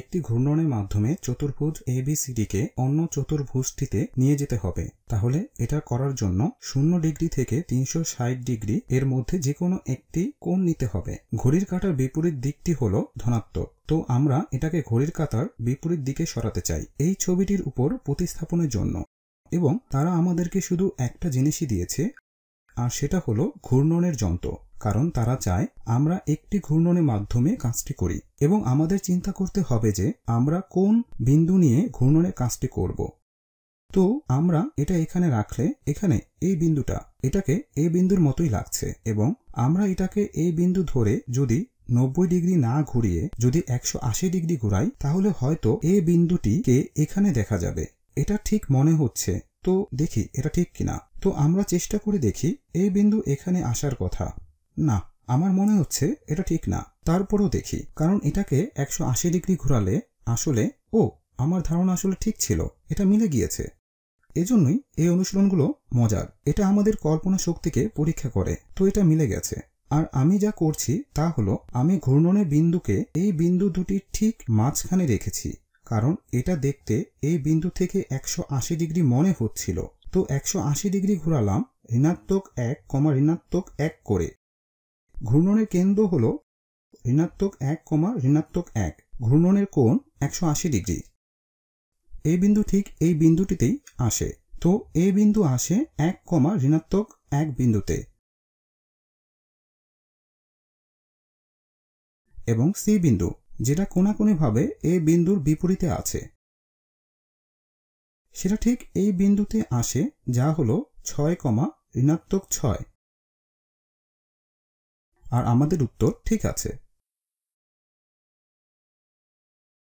একটি ঘূর্ণনের মাধ্যমে চতুর্ভুজ এ ডিকে অন্য চতুর্ভুজটিতে নিয়ে যেতে হবে তাহলে এটা করার জন্য শূন্য ডিগ্রি থেকে তিনশো ষাট ডিগ্রি এর মধ্যে যে কোনো একটি কোণ নিতে হবে ঘড়ির কাটার বিপরীত দিকটি হল ধনাত্মক তো আমরা এটাকে ঘড়ির কাতার বিপরীত দিকে সরাতে চাই এই ছবিটির উপর প্রতিস্থাপনের জন্য এবং তারা আমাদেরকে শুধু একটা জিনিসই দিয়েছে আর সেটা হলো ঘূর্ণনের যন্ত্র কারণ তারা চায় আমরা একটি ঘূর্ণনের মাধ্যমে কাজটি করি এবং আমাদের চিন্তা করতে হবে যে আমরা কোন বিন্দু নিয়ে ঘূর্ণনের কাজটি করব তো আমরা এটা এখানে রাখলে এখানে এই বিন্দুটা এটাকে এই বিন্দুর মতোই লাগছে এবং আমরা এটাকে এই বিন্দু ধরে যদি নব্বই ডিগ্রি না ঘুরিয়ে যদি একশো আশি ডিগ্রি ঘুরাই তাহলে হয়তো এই বিন্দুটিকে এখানে দেখা যাবে এটা ঠিক মনে হচ্ছে তো দেখি এটা ঠিক কিনা তো আমরা চেষ্টা করে দেখি এই বিন্দু এখানে আসার কথা না আমার মনে হচ্ছে এটা ঠিক না তারপরও দেখি কারণ এটাকে একশো আশি ডিগ্রি ঘোরালে আসলে ও আমার ধারণা আসলে ঠিক ছিল এটা মিলে গিয়েছে এজন্যই এই অনুশীলনগুলো মজার এটা আমাদের কল্পনা শক্তিকে পরীক্ষা করে তো এটা মিলে গেছে আর আমি যা করছি তা হলো আমি ঘূর্ণনের বিন্দুকে এই বিন্দু দুটির ঠিক মাঝখানে রেখেছি কারণ এটা দেখতে এই বিন্দু থেকে একশো আশি ডিগ্রি মনে হচ্ছিল তো একশো আশি ডিগ্রি ঘোরালাম ঋণাত্মক এক কমা ঋণাত্মক এক করে ঘূর্ণনের কেন্দ্র হল ঋণাত্মক এক কমা ঋণাত্মক এক ঘূর্ণনের কোণ একশো আশি ডিগ্রি এই বিন্দু ঠিক এই বিন্দুটিতেই আসে তো এই বিন্দু আসে এক কমা ঋণাত্মক এক বিন্দুতে এবং সি বিন্দু যেটা কোনাকুনিভাবে এ বিন্দুর বিপরীতে আছে সেটা ঠিক এই বিন্দুতে আসে যা হলো ছয় কমা ঋণাত্মক ছয় আর আমাদের উত্তর ঠিক আছে